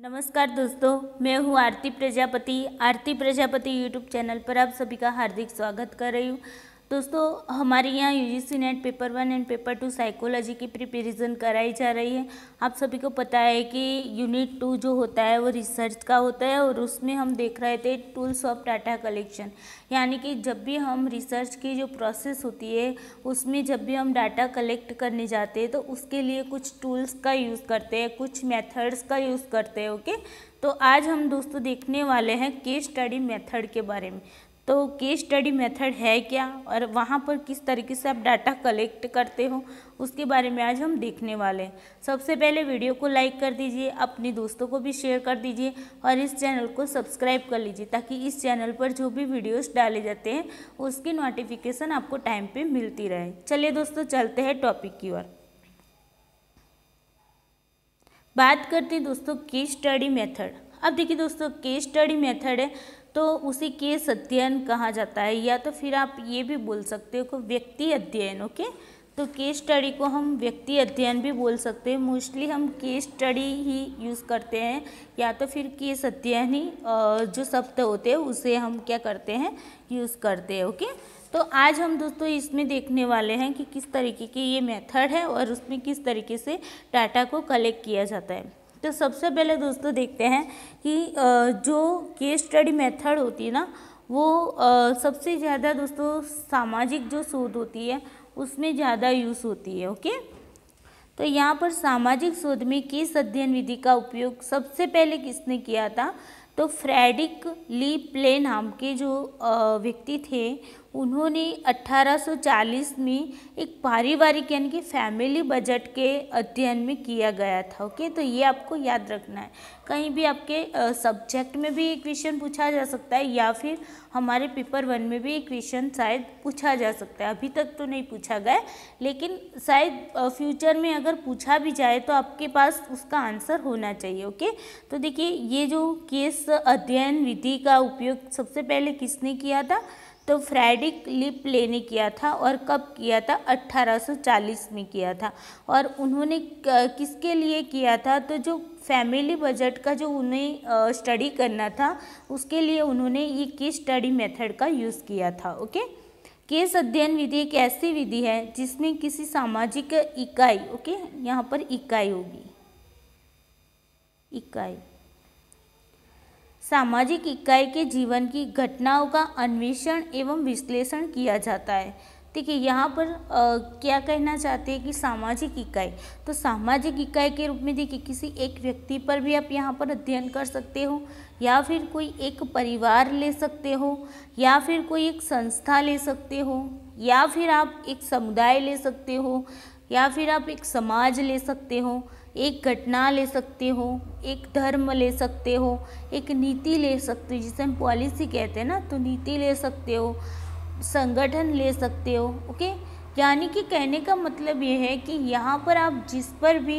नमस्कार दोस्तों मैं हूँ आरती प्रजापति आरती प्रजापति यूट्यूब चैनल पर आप सभी का हार्दिक स्वागत कर रही हूँ दोस्तों हमारे यहाँ U G C net paper one and paper two psychology की प्रिपेरिजन कराई जा रही है आप सभी को पता है कि यूनिट टू जो होता है वो रिसर्च का होता है और उसमें हम देख रहे थे टूल्स ऑफ डाटा कलेक्शन यानी कि जब भी हम रिसर्च की जो प्रोसेस होती है उसमें जब भी हम डाटा कलेक्ट करने जाते हैं तो उसके लिए कुछ टूल्स का यूज़ करते हैं कुछ मेथड्स का यूज़ करते हैं ओके तो आज हम दोस्तों देखने वाले हैं केस स्टडी मेथड के बारे में तो केस स्टडी मेथड है क्या और वहाँ पर किस तरीके से आप डाटा कलेक्ट करते हो उसके बारे में आज हम देखने वाले हैं सबसे पहले वीडियो को लाइक कर दीजिए अपने दोस्तों को भी शेयर कर दीजिए और इस चैनल को सब्सक्राइब कर लीजिए ताकि इस चैनल पर जो भी वीडियोस डाले जाते हैं उसकी नोटिफिकेशन आपको टाइम पर मिलती रहे चलिए दोस्तों चलते हैं टॉपिक की ओर बात करते दोस्तों केस स्टडी मेथड अब देखिए दोस्तों केस स्टडी मेथड है तो उसी केस अध्ययन कहा जाता है या तो फिर आप ये भी बोल सकते हो कि व्यक्ति अध्ययन ओके तो केस स्टडी को हम व्यक्ति अध्ययन भी बोल सकते हैं मोस्टली हम केस स्टडी ही यूज़ करते हैं या तो फिर केस अध्ययन ही जो शब्द होते हैं उसे हम क्या करते हैं यूज़ करते हैं ओके तो आज हम दोस्तों इसमें देखने वाले हैं कि किस तरीके के ये मेथड है और उसमें किस तरीके से डाटा को कलेक्ट किया जाता है तो सबसे पहले दोस्तों देखते हैं कि जो केस स्टडी मेथड होती है ना वो सबसे ज़्यादा दोस्तों सामाजिक जो शोध होती है उसमें ज़्यादा यूज़ होती है ओके तो यहाँ पर सामाजिक शोध में केस अध्ययन विधि का उपयोग सबसे पहले किसने किया था तो फ्रेडिक ली प्ले नाम के जो व्यक्ति थे उन्होंने 1840 में एक पारिवारिक यानी कि फैमिली बजट के अध्ययन में किया गया था ओके तो ये आपको याद रखना है कहीं भी आपके सब्जेक्ट में भी एक क्वेश्चन पूछा जा सकता है या फिर हमारे पेपर वन में भी एक क्वेश्चन शायद पूछा जा सकता है अभी तक तो नहीं पूछा गया लेकिन शायद फ्यूचर में अगर पूछा भी जाए तो आपके पास उसका आंसर होना चाहिए ओके तो देखिए ये जो केस अध्ययन विधि का उपयोग सबसे पहले किसने किया था तो लिप ले ने किया था और कब किया था 1840 में किया था और उन्होंने किसके लिए किया था तो जो फैमिली बजट का जो उन्हें स्टडी करना था उसके लिए उन्होंने ये केस स्टडी मेथड का यूज़ किया था ओके केस अध्ययन विधि एक ऐसी विधि है जिसमें किसी सामाजिक इकाई ओके यहाँ पर इकाई होगी इकाई सामाजिक इकाई के जीवन की घटनाओं का अन्वेषण एवं विश्लेषण किया जाता है ठीक है यहाँ पर आ, क्या कहना चाहते हैं कि सामाजिक इकाई तो सामाजिक इकाई के रूप में देखिए किसी एक व्यक्ति पर भी आप यहाँ पर अध्ययन कर सकते हो या फिर कोई एक परिवार ले सकते हो या फिर कोई एक संस्था ले सकते हो या फिर आप एक समुदाय ले सकते हो या फिर आप एक समाज ले सकते हो एक घटना ले सकते हो एक धर्म ले सकते हो एक नीति ले सकते हो जिसे हम पॉलिसी कहते हैं ना तो नीति ले सकते हो संगठन ले सकते हो ओके यानी कि कहने का मतलब ये है कि यहाँ पर आप जिस पर भी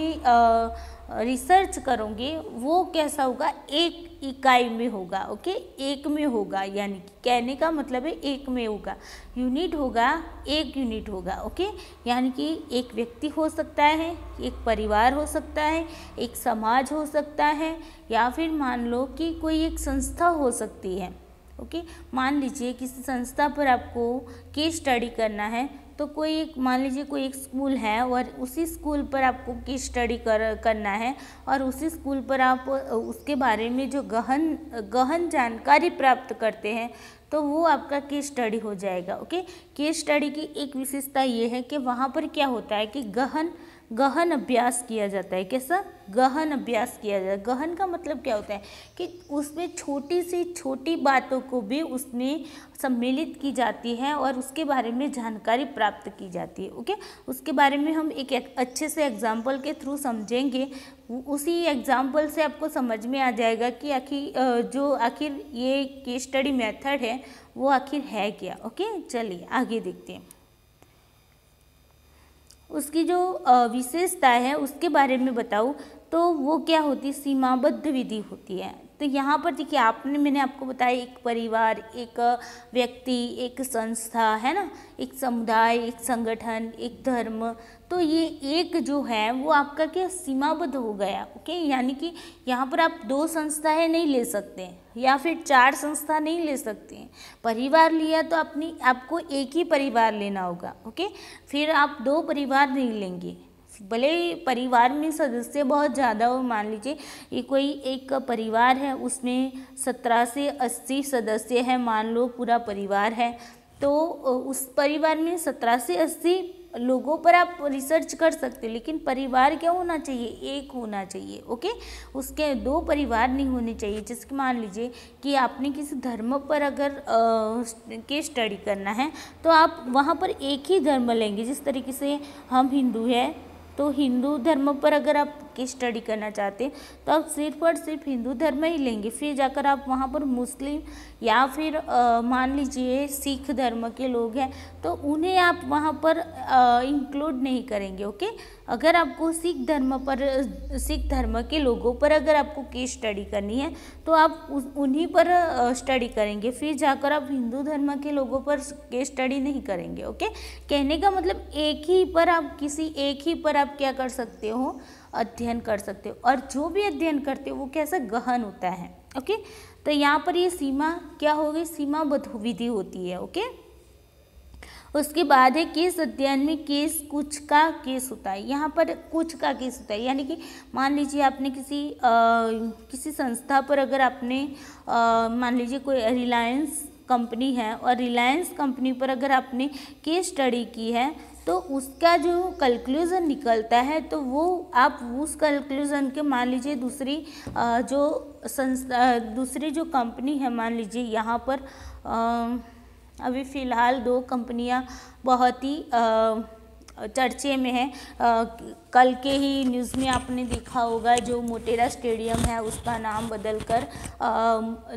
रिसर्च करोगे वो कैसा होगा एक इकाई में होगा ओके एक में होगा यानी कि कहने का मतलब है एक में होगा यूनिट होगा एक यूनिट होगा ओके यानी कि एक व्यक्ति हो सकता है एक परिवार हो सकता है एक समाज हो सकता है या फिर मान लो कि कोई एक संस्था हो सकती है ओके मान लीजिए किसी संस्था पर आपको केस स्टडी करना है तो कोई एक मान लीजिए कोई एक स्कूल है और उसी स्कूल पर आपको की स्टडी कर करना है और उसी स्कूल पर आप उसके बारे में जो गहन गहन जानकारी प्राप्त करते हैं तो वो आपका केस स्टडी हो जाएगा ओके केस स्टडी की एक विशेषता ये है कि वहाँ पर क्या होता है कि गहन गहन अभ्यास किया जाता है कैसा गहन अभ्यास किया जाता है गहन का मतलब क्या होता है कि उसमें छोटी सी छोटी बातों को भी उसमें सम्मिलित की जाती है और उसके बारे में जानकारी प्राप्त की जाती है ओके उसके बारे में हम एक, एक अच्छे से एग्जाम्पल के थ्रू समझेंगे उसी एग्जाम्पल से आपको समझ में आ जाएगा कि आखिर जो आखिर ये केस स्टडी मेथड है वो आखिर है क्या ओके चलिए आगे देखते हैं उसकी जो विशेषता है उसके बारे में बताऊँ तो वो क्या होती सीमाबद्ध विधि होती है तो यहाँ पर देखिए आपने मैंने आपको बताया एक परिवार एक व्यक्ति एक संस्था है ना एक समुदाय एक संगठन एक धर्म तो ये एक जो है वो आपका क्या सीमाबद्ध हो गया ओके यानी कि यहाँ पर आप दो संस्थाएं नहीं ले सकते या फिर चार संस्था नहीं ले सकते हैं परिवार लिया तो अपनी आपको एक ही परिवार लेना होगा ओके फिर आप दो परिवार नहीं लेंगे भले परिवार में सदस्य बहुत ज़्यादा हो मान लीजिए ये कोई एक परिवार है उसमें सत्रह से अस्सी सदस्य है मान लो पूरा परिवार है तो उस परिवार में सत्रह से अस्सी लोगों पर आप रिसर्च कर सकते हो लेकिन परिवार क्या होना चाहिए एक होना चाहिए ओके उसके दो परिवार नहीं होने चाहिए जैसे मान लीजिए कि आपने किसी धर्म पर अगर के स्टडी करना है तो आप वहाँ पर एक ही धर्म लेंगे जिस तरीके से हम हिंदू हैं तो हिंदू धर्म पर अगर आप की स्टडी करना चाहते हैं तो आप सिर्फ और सिर्फ हिंदू धर्म ही लेंगे फिर जाकर आप वहाँ पर मुस्लिम या फिर मान लीजिए सिख धर्म के लोग हैं तो उन्हें आप वहाँ पर इंक्लूड नहीं करेंगे ओके अगर आपको सिख धर्म पर सिख धर्म के लोगों पर अगर आपको की स्टडी करनी है तो आप उन्हीं पर स्टडी करेंगे फिर जाकर आप हिंदू धर्म के लोगों पर केस स्टडी नहीं करेंगे ओके कहने का मतलब एक ही पर आप किसी एक ही पर आप क्या कर सकते हो अध्ययन कर सकते हो और जो भी अध्ययन करते हो वो कैसा गहन होता है ओके तो यहाँ पर ये सीमा क्या होगी सीमा विधि होती है ओके उसके बाद है केस अध्ययन में केस कुछ का केस होता है यहाँ पर कुछ का केस होता है यानी कि मान लीजिए आपने किसी आ, किसी संस्था पर अगर आपने मान लीजिए कोई रिलायंस कंपनी है और रिलायंस कंपनी पर अगर आपने केस स्टडी की है तो उसका जो कंक्लूज़न निकलता है तो वो आप उस कंक्लूज़न के मान लीजिए दूसरी जो संस्था दूसरी जो कंपनी है मान लीजिए यहाँ पर अभी फ़िलहाल दो कंपनियाँ बहुत ही चर्चे में है आ, कल के ही न्यूज़ में आपने देखा होगा जो मोटेरा स्टेडियम है उसका नाम बदलकर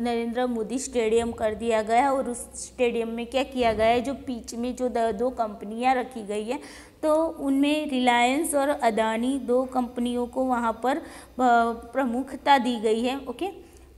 नरेंद्र मोदी स्टेडियम कर दिया गया और उस स्टेडियम में क्या किया गया है जो पीच में जो दो कंपनियां रखी गई है तो उनमें रिलायंस और अदानी दो कंपनियों को वहाँ पर प्रमुखता दी गई है ओके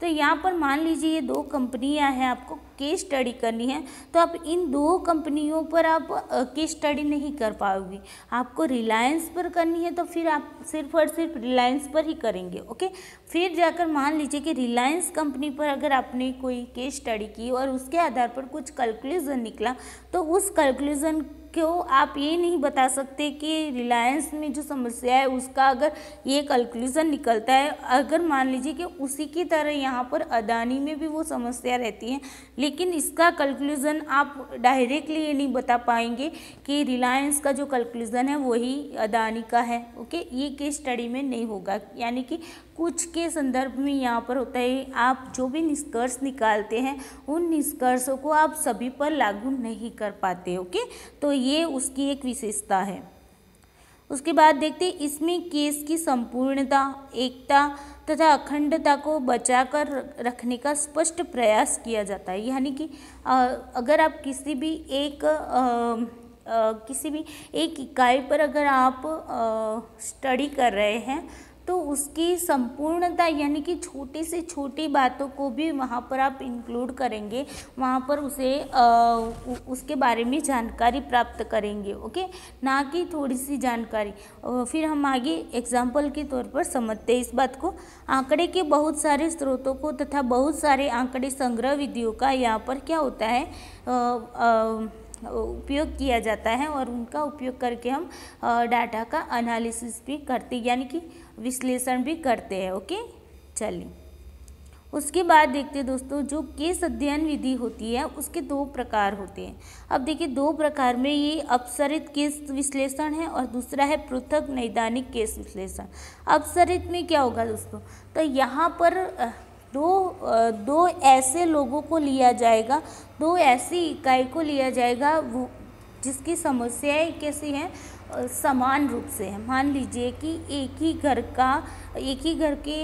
तो यहाँ पर मान लीजिए ये दो कंपनियाँ हैं आपको केस स्टडी करनी है तो आप इन दो कंपनियों पर आप केस स्टडी नहीं कर पाओगी आपको रिलायंस पर करनी है तो फिर आप सिर्फ और सिर्फ रिलायंस पर ही करेंगे ओके फिर जाकर मान लीजिए कि रिलायंस कंपनी पर अगर आपने कोई केस स्टडी की और उसके आधार पर कुछ कैलकुलेशन निकला तो उस कैलकुलेशन क्यों आप ये नहीं बता सकते कि रिलायंस में जो समस्या है उसका अगर ये कंक्लूज़न निकलता है अगर मान लीजिए कि उसी की तरह यहाँ पर अदानी में भी वो समस्या रहती है लेकिन इसका कंक्लूज़न आप डायरेक्टली ये नहीं बता पाएंगे कि रिलायंस का जो कंक्लूज़न है वही अदानी का है ओके ये केस स्टडी में नहीं होगा यानी कि कुछ के संदर्भ में यहाँ पर होता है आप जो भी निष्कर्ष निकालते हैं उन निष्कर्षों को आप सभी पर लागू नहीं कर पाते ओके तो ये उसकी एक विशेषता है उसके बाद देखते इसमें केस की संपूर्णता एकता तथा अखंडता को बचाकर रखने का स्पष्ट प्रयास किया जाता है यानी कि अगर आप किसी भी एक आ, आ, किसी भी एक इकाई पर अगर आप स्टडी कर रहे हैं तो उसकी संपूर्णता यानी कि छोटी से छोटी बातों को भी वहाँ पर आप इंक्लूड करेंगे वहाँ पर उसे आ, उसके बारे में जानकारी प्राप्त करेंगे ओके ना कि थोड़ी सी जानकारी फिर हम आगे एग्जाम्पल के तौर पर समझते हैं इस बात को आंकड़े के बहुत सारे स्रोतों को तथा बहुत सारे आंकड़े संग्रह विधियों का यहाँ पर क्या होता है आ, आ, उपयोग किया जाता है और उनका उपयोग करके हम डाटा का एनालिसिस भी करते यानी कि विश्लेषण भी करते हैं ओके चलिए उसके बाद देखते हैं दोस्तों जो केस अध्ययन विधि होती है उसके दो प्रकार होते हैं अब देखिए दो प्रकार में ये अपसरित केस विश्लेषण है और दूसरा है पृथक नैदानिक केस विश्लेषण अपसरित में क्या होगा दोस्तों तो यहाँ पर दो दो ऐसे लोगों को लिया जाएगा दो ऐसी इकाई को लिया जाएगा वो जिसकी समस्याएं कैसी हैं समान रूप से है मान लीजिए कि एक ही घर का एक ही घर के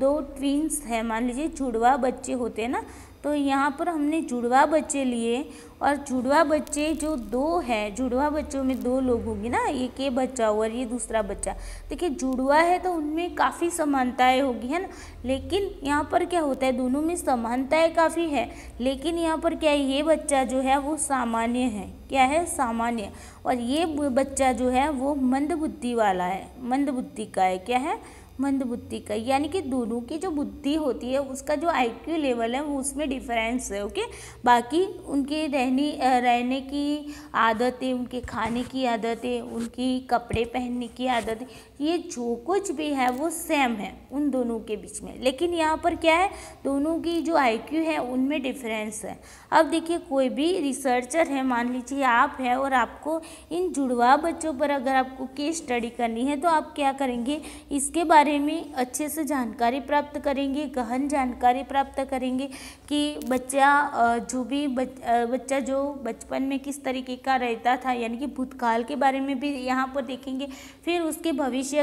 दो ट्विंस हैं मान लीजिए जुड़वा बच्चे होते हैं ना तो यहाँ पर हमने जुड़वा बच्चे लिए और जुड़वा बच्चे जो दो है जुड़वा बच्चों में दो लोग होंगे ना एक ये बच्चा हो और ये दूसरा बच्चा देखिए जुड़वा है तो उनमें काफ़ी समानताएं होगी है ना लेकिन यहाँ पर क्या होता है दोनों में समानताएं काफ़ी है लेकिन यहाँ पर क्या है ये बच्चा जो है वो सामान्य है क्या है सामान्य और ये बच्चा जो है वो मंदबुद्धि वाला है मंदबुद्धि का है क्या है मंद बुद्धि का यानी कि दोनों की जो बुद्धि होती है उसका जो आईक्यू लेवल है वो उसमें डिफरेंस है ओके बाकी उनके रहनी रहने की आदतें उनके खाने की आदतें उनकी कपड़े पहनने की आदतें ये जो कुछ भी है वो सेम है उन दोनों के बीच में लेकिन यहाँ पर क्या है दोनों की जो आई है उनमें डिफरेंस है अब देखिए कोई भी रिसर्चर है मान लीजिए आप है और आपको इन जुड़वा बच्चों पर अगर आपको केस स्टडी करनी है तो आप क्या करेंगे इसके बारे बारे में अच्छे से जानकारी प्राप्त करेंगे गहन जानकारी प्राप्त करेंगे कि बच्चा जो भी बच, बच्चा जो बचपन में किस तरीके का रहता था यानी कि भूतकाल के बारे में भी यहाँ पर देखेंगे फिर उसके भविष्य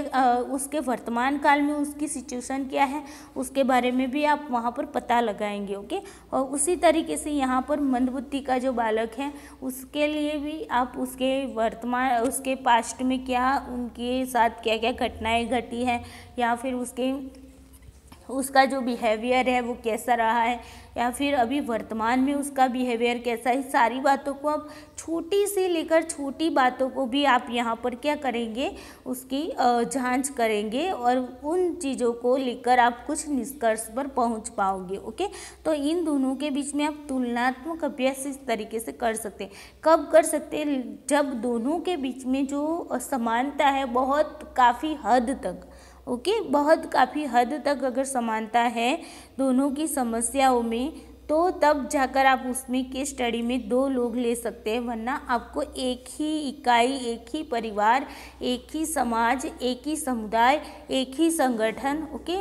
उसके वर्तमान काल में उसकी सिचुएशन क्या है उसके बारे में भी आप वहाँ पर पता लगाएंगे ओके और उसी तरीके से यहाँ पर मंदबुद्धि का जो बालक है उसके लिए भी आप उसके वर्तमान उसके पास्ट में क्या उनके साथ क्या क्या घटनाएं घटी हैं या फिर उसके उसका जो बिहेवियर है वो कैसा रहा है या फिर अभी वर्तमान में उसका बिहेवियर कैसा है सारी बातों को आप छोटी से लेकर छोटी बातों को भी आप यहाँ पर क्या करेंगे उसकी जांच करेंगे और उन चीज़ों को लेकर आप कुछ निष्कर्ष पर पहुँच पाओगे ओके तो इन दोनों के बीच में आप तुलनात्मक अभ्यास इस तरीके से कर सकते हैं कब कर सकते हैं जब दोनों के बीच में जो समानता है बहुत काफ़ी हद तक ओके बहुत काफ़ी हद तक अगर समानता है दोनों की समस्याओं में तो तब जाकर आप उसमें केस स्टडी में दो लोग ले सकते हैं वरना आपको एक ही इकाई एक ही परिवार एक ही समाज एक ही समुदाय एक ही संगठन ओके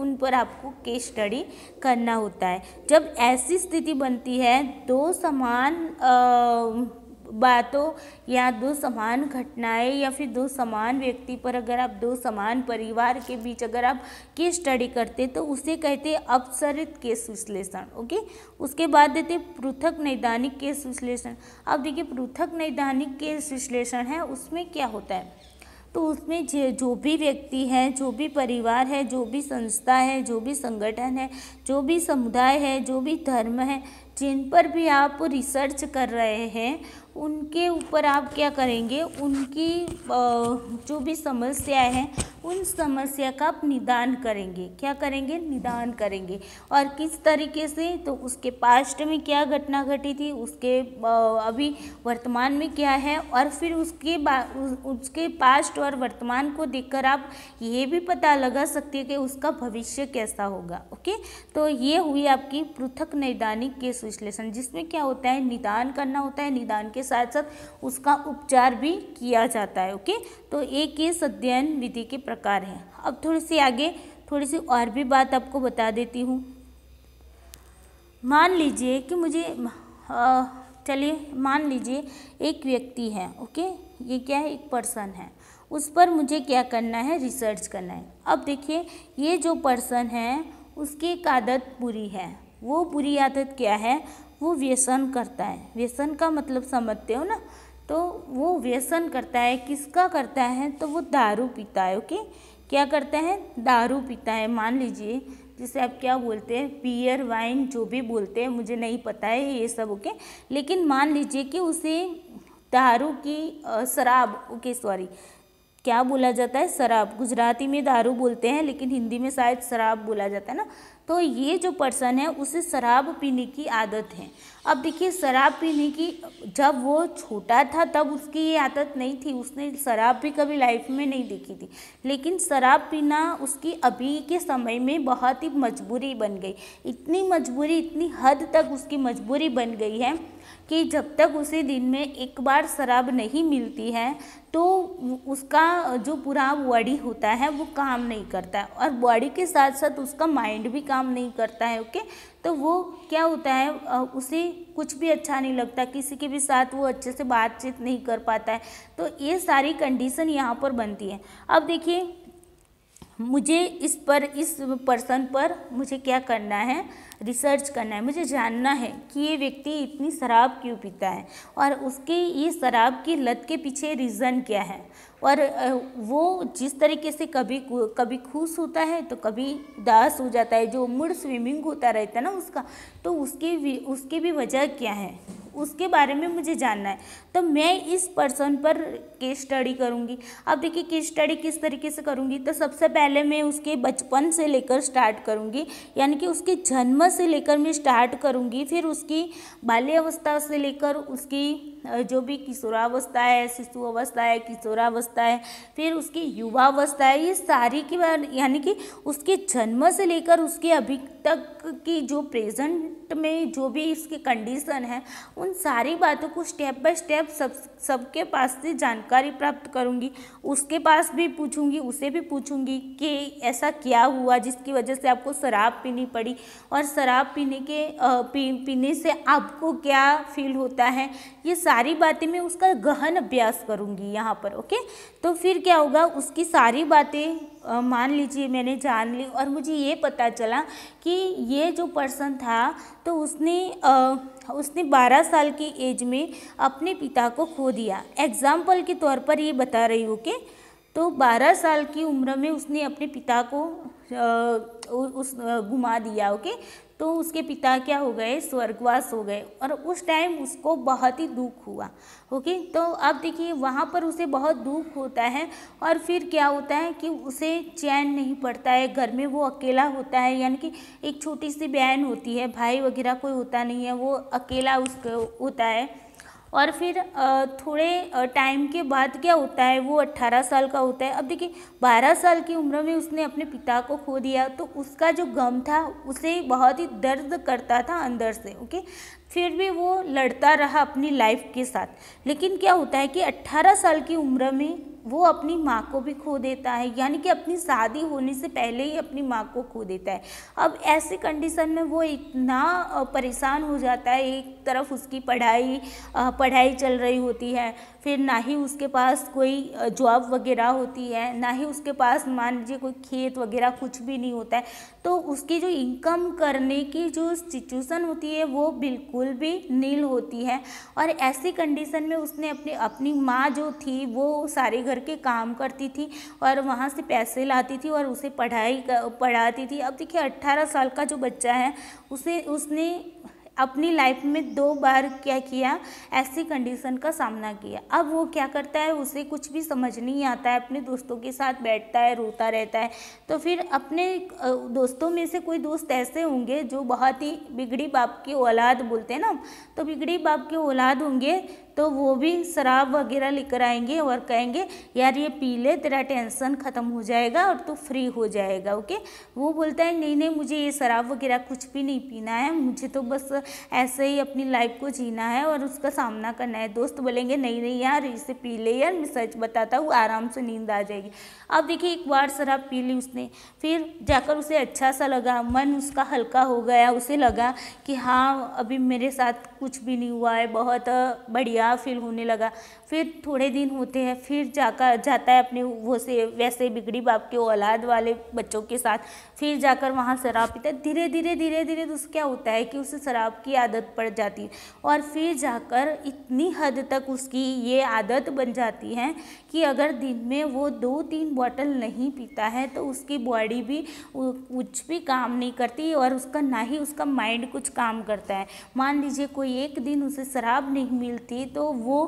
उन पर आपको केस स्टडी करना होता है जब ऐसी स्थिति बनती है दो समान आ, बातों या दो समान घटनाएं या फिर दो समान व्यक्ति पर अगर आप दो समान परिवार के बीच अगर आप की स्टडी करते तो उसे कहते हैं अपसरित केस विश्लेषण ओके उसके बाद देते पृथक नैदानिक केस विश्लेषण अब देखिए पृथक नैदानिक केस विश्लेषण है उसमें क्या होता है तो उसमें जो भी व्यक्ति है जो भी परिवार है जो भी संस्था है जो भी संगठन है जो भी समुदाय है जो भी धर्म है जिन पर भी आप रिसर्च कर रहे हैं उनके ऊपर आप क्या करेंगे उनकी जो भी समस्या है उन समस्या का निदान करेंगे क्या करेंगे निदान करेंगे और किस तरीके से तो उसके पास्ट में क्या घटना घटी थी उसके अभी वर्तमान में क्या है और फिर उसके उसके पास्ट और वर्तमान को देखकर आप ये भी पता लगा सकते हैं कि उसका भविष्य कैसा होगा ओके तो ये हुई आपकी पृथक नैदानिक केस विश्लेषण जिसमें क्या होता है निदान करना होता है निदान के साथ साथ उसका उपचार भी किया जाता है ओके तो एक ये अध्ययन विधि के प्रकार हैं अब थोड़ी सी आगे थोड़ी सी और भी बात आपको बता देती हूँ मान लीजिए कि मुझे चलिए मान लीजिए एक व्यक्ति है ओके ये क्या है एक पर्सन है उस पर मुझे क्या करना है रिसर्च करना है अब देखिए ये जो पर्सन है उसकी एक आदत बुरी है वो बुरी आदत क्या है वो व्यसन करता है व्यसन का मतलब समझते हो ना तो वो व्यसन करता है किसका करता है तो वो दारू पीता है ओके क्या करता है दारू पीता है मान लीजिए जिसे आप क्या बोलते हैं पियर वाइन जो भी बोलते हैं मुझे नहीं पता है ये सब ओके लेकिन मान लीजिए कि उसे दारू की शराब ओके सॉरी क्या बोला जाता है शराब गुजराती में दारू बोलते हैं लेकिन हिंदी में शायद शराब बोला जाता है ना तो ये जो पर्सन है उसे शराब पीने की आदत है अब देखिए शराब पीने की जब वो छोटा था तब उसकी ये आदत नहीं थी उसने शराब भी कभी लाइफ में नहीं देखी थी लेकिन शराब पीना उसकी अभी के समय में बहुत ही मजबूरी बन गई इतनी मजबूरी इतनी हद तक उसकी मजबूरी बन गई है कि जब तक उसे दिन में एक बार शराब नहीं मिलती है तो उसका जो पूरा बॉडी होता है वो काम नहीं करता है और बॉडी के साथ साथ उसका माइंड भी काम नहीं करता है ओके तो वो क्या होता है उसे कुछ भी अच्छा नहीं लगता किसी के भी साथ वो अच्छे से बातचीत नहीं कर पाता है तो ये सारी कंडीशन यहाँ पर बनती है अब देखिए मुझे इस पर इस पर्सन पर मुझे क्या करना है रिसर्च करना है मुझे जानना है कि ये व्यक्ति इतनी शराब क्यों पीता है और उसके ये शराब की लत के पीछे रीज़न क्या है और वो जिस तरीके से कभी कभी खुश होता है तो कभी दास हो जाता है जो मूड़ स्विमिंग होता रहता है ना उसका तो उसकी भी उसकी भी वजह क्या है उसके बारे में मुझे जानना है तो मैं इस पर्सन पर केस स्टडी करूँगी अब देखिए केस स्टडी किस तरीके से करूँगी तो सबसे पहले मैं उसके बचपन से लेकर स्टार्ट करूँगी यानी कि उसके जन्म से लेकर मैं स्टार्ट करूँगी फिर उसकी बाल्यावस्था से लेकर उसकी जो भी किशोरावस्था है शिशु अवस्था है किशोरावस्था है फिर उसकी युवावस्था है ये सारी की यानी कि उसके जन्म से लेकर उसके अभी तक की जो प्रेजेंट में जो भी इसकी कंडीशन है उन सारी बातों को स्टेप बाय स्टेप सब सबके पास से जानकारी प्राप्त करूंगी उसके पास भी पूछूंगी उसे भी पूछूंगी कि ऐसा क्या हुआ जिसकी वजह से आपको शराब पीनी पड़ी और शराब पीने के पी, पीने से आपको क्या फील होता है ये सारी बातें मैं उसका गहन अभ्यास करूँगी यहाँ पर ओके तो फिर क्या होगा उसकी सारी बातें मान लीजिए मैंने जान ली और मुझे ये पता चला कि ये जो पर्सन था तो उसने आ, उसने 12 साल की एज में अपने पिता को खो दिया एग्ज़ाम्पल के तौर पर ये बता रही हूँ कि तो 12 साल की उम्र में उसने अपने पिता को आ, उस घुमा दिया ओके तो उसके पिता क्या हो गए स्वर्गवास हो गए और उस टाइम उसको बहुत ही दुख हुआ ओके तो अब देखिए वहाँ पर उसे बहुत दुख होता है और फिर क्या होता है कि उसे चैन नहीं पड़ता है घर में वो अकेला होता है यानी कि एक छोटी सी बहन होती है भाई वगैरह कोई होता नहीं है वो अकेला उसको होता है और फिर थोड़े टाइम के बाद क्या होता है वो 18 साल का होता है अब देखिए 12 साल की उम्र में उसने अपने पिता को खो दिया तो उसका जो गम था उसे बहुत ही दर्द करता था अंदर से ओके फिर भी वो लड़ता रहा अपनी लाइफ के साथ लेकिन क्या होता है कि 18 साल की उम्र में वो अपनी माँ को भी खो देता है यानी कि अपनी शादी होने से पहले ही अपनी माँ को खो देता है अब ऐसी कंडीशन में वो इतना परेशान हो जाता है एक तरफ उसकी पढ़ाई पढ़ाई चल रही होती है फिर ना ही उसके पास कोई जॉब वगैरह होती है ना ही उसके पास मान लीजिए कोई खेत वगैरह कुछ भी नहीं होता है तो उसकी जो इनकम करने की जो सिचुएसन होती है वो बिल्कुल धूल भी नील होती है और ऐसी कंडीशन में उसने अपनी अपनी माँ जो थी वो सारे घर के काम करती थी और वहाँ से पैसे लाती थी और उसे पढ़ाई पढ़ाती थी अब देखिए अट्ठारह साल का जो बच्चा है उसे उसने अपनी लाइफ में दो बार क्या किया ऐसी कंडीशन का सामना किया अब वो क्या करता है उसे कुछ भी समझ नहीं आता है अपने दोस्तों के साथ बैठता है रोता रहता है तो फिर अपने दोस्तों में से कोई दोस्त ऐसे होंगे जो बहुत ही बिगड़ी बाप की औलाद बोलते हैं ना तो बिगड़ी बाप की औलाद होंगे तो वो भी शराब वगैरह लेकर आएंगे और कहेंगे यार ये पी ले तेरा टेंशन ख़त्म हो जाएगा और तू फ्री हो जाएगा ओके वो बोलता है नहीं नहीं मुझे ये शराब वगैरह कुछ भी नहीं पीना है मुझे तो बस ऐसे ही अपनी लाइफ को जीना है और उसका सामना करना है दोस्त बोलेंगे नहीं नहीं यार इसे पी ले यार मैं सच बताता हूँ आराम से नींद आ जाएगी अब देखिए एक बार शराब पी ली उसने फिर जाकर उसे अच्छा सा लगा मन उसका हल्का हो गया उसे लगा कि हाँ अभी मेरे साथ कुछ भी नहीं हुआ है बहुत बढ़िया प्यार फील होने लगा फिर थोड़े दिन होते हैं फिर जाकर जाता है अपने वो से वैसे बिगड़ी बाप के औलाद वाले बच्चों के साथ फिर जाकर वहाँ शराब पीता है धीरे धीरे धीरे धीरे तो क्या होता है कि उसे शराब की आदत पड़ जाती है और फिर जाकर इतनी हद तक उसकी ये आदत बन जाती है कि अगर दिन में वो दो तीन बॉटल नहीं पीता है तो उसकी बॉडी भी कुछ भी काम नहीं करती और उसका ना ही उसका माइंड कुछ काम करता है मान लीजिए कोई एक दिन उसे शराब नहीं मिलती तो वो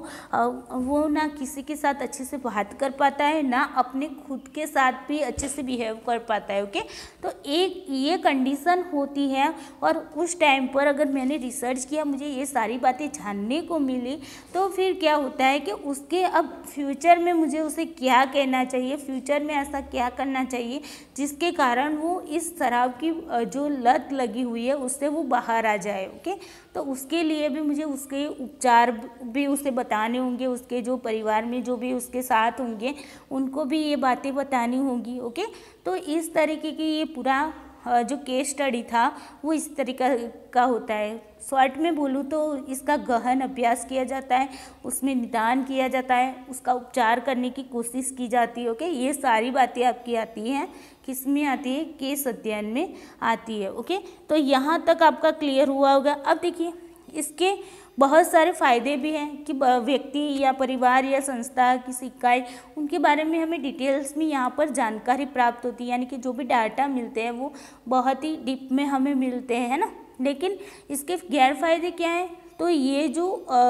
वो ना किसी के साथ अच्छे से बात कर पाता है ना अपने खुद के साथ भी अच्छे से बिहेव कर पाता है ओके तो एक ये कंडीशन होती है और उस टाइम पर अगर मैंने रिसर्च किया मुझे ये सारी बातें जानने को मिली तो फिर क्या होता है कि उसके अब फ्यूचर में मुझे उसे क्या कहना चाहिए फ्यूचर में ऐसा क्या करना चाहिए जिसके कारण वो इस शराब की जो लत लगी हुई है उससे वो बाहर आ जाए ओके तो उसके लिए भी मुझे उसके उपचार भी उसे बताने होंगे उसके जो परिवार में जो भी उसके साथ होंगे उनको भी ये बातें बतानी होंगी ओके तो इस तरीके की ये पूरा जो केस स्टडी था वो इस तरीका का होता है शॉर्ट में बोलूँ तो इसका गहन अभ्यास किया जाता है उसमें निदान किया जाता है उसका उपचार करने की कोशिश की जाती है ओके ये सारी बातें आपकी आती हैं किस में आती है केस अध्ययन में आती है ओके तो यहाँ तक आपका क्लियर हुआ होगा अब देखिए इसके बहुत सारे फ़ायदे भी हैं कि व्यक्ति या परिवार या संस्था की इकाई उनके बारे में हमें डिटेल्स में यहाँ पर जानकारी प्राप्त होती है यानी कि जो भी डाटा मिलते हैं वो बहुत ही डीप में हमें मिलते हैं है ना लेकिन इसके गैर फायदे क्या हैं तो ये जो आ,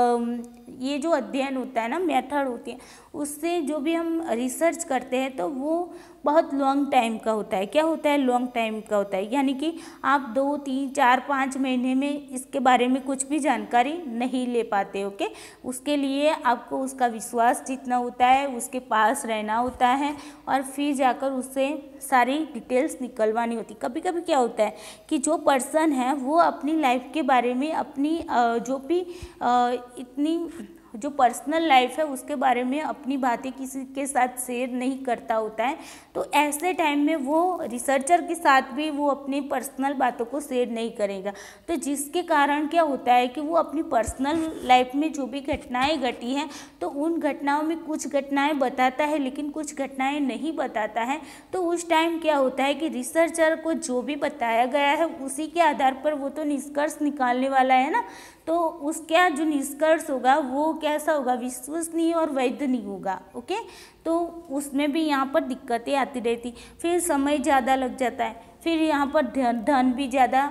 ये जो अध्ययन होता है ना मेथड होती है उससे जो भी हम रिसर्च करते हैं तो वो बहुत लॉन्ग टाइम का होता है क्या होता है लॉन्ग टाइम का होता है यानी कि आप दो तीन चार पाँच महीने में इसके बारे में कुछ भी जानकारी नहीं ले पाते ओके उसके लिए आपको उसका विश्वास जीतना होता है उसके पास रहना होता है और फिर जाकर उससे सारी डिटेल्स निकलवानी होती कभी कभी क्या होता है कि जो पर्सन है वो अपनी लाइफ के बारे में अपनी जो भी इतनी जो पर्सनल लाइफ है उसके बारे में अपनी बातें किसी के साथ शेयर नहीं करता होता है तो ऐसे टाइम में वो रिसर्चर के साथ भी वो अपनी पर्सनल बातों को शेयर नहीं करेगा तो जिसके कारण क्या होता है कि वो अपनी पर्सनल लाइफ में जो भी घटनाएँ घटी हैं तो उन घटनाओं में कुछ घटनाएँ बताता है लेकिन कुछ घटनाएँ नहीं बताता है तो उस टाइम क्या होता है कि रिसर्चर को जो भी बताया गया है उसी के आधार पर वो तो निष्कर्ष निकालने वाला है ना तो उसका जो निष्कर्ष होगा वो कैसा होगा विश्वसनीय और वैध नहीं होगा ओके तो उसमें भी यहाँ पर दिक्कतें आती रहती फिर समय ज़्यादा लग जाता है फिर यहाँ पर धन धन भी ज़्यादा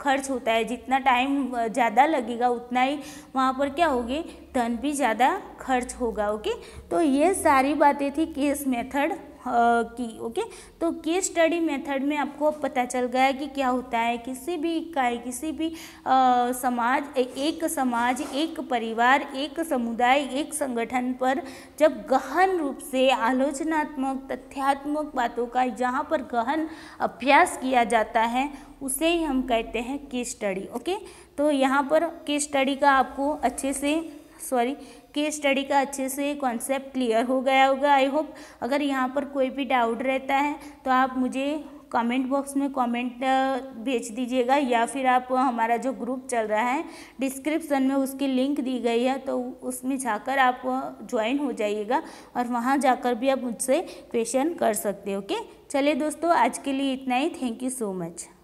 खर्च होता है जितना टाइम ज़्यादा लगेगा उतना ही वहाँ पर क्या होगी धन भी ज़्यादा खर्च होगा ओके तो ये सारी बातें थी केस मेथड की ओके तो केस स्टडी मेथड में आपको पता चल गया कि क्या होता है किसी भी इकाई किसी भी आ, समाज एक समाज एक परिवार एक समुदाय एक संगठन पर जब गहन रूप से आलोचनात्मक तथ्यात्मक बातों का जहाँ पर गहन अभ्यास किया जाता है उसे ही हम कहते हैं केस स्टडी ओके तो यहाँ पर केस स्टडी का आपको अच्छे से सॉरी केस स्टडी का अच्छे से कॉन्सेप्ट क्लियर हो गया होगा आई होप अगर यहाँ पर कोई भी डाउट रहता है तो आप मुझे कमेंट बॉक्स में कमेंट भेज दीजिएगा या फिर आप हमारा जो ग्रुप चल रहा है डिस्क्रिप्शन में उसकी लिंक दी गई है तो उसमें जाकर आप ज्वाइन हो जाइएगा और वहाँ जाकर भी आप मुझसे क्वेश्चन कर सकते हो ओके चलिए दोस्तों आज के लिए इतना ही थैंक यू सो मच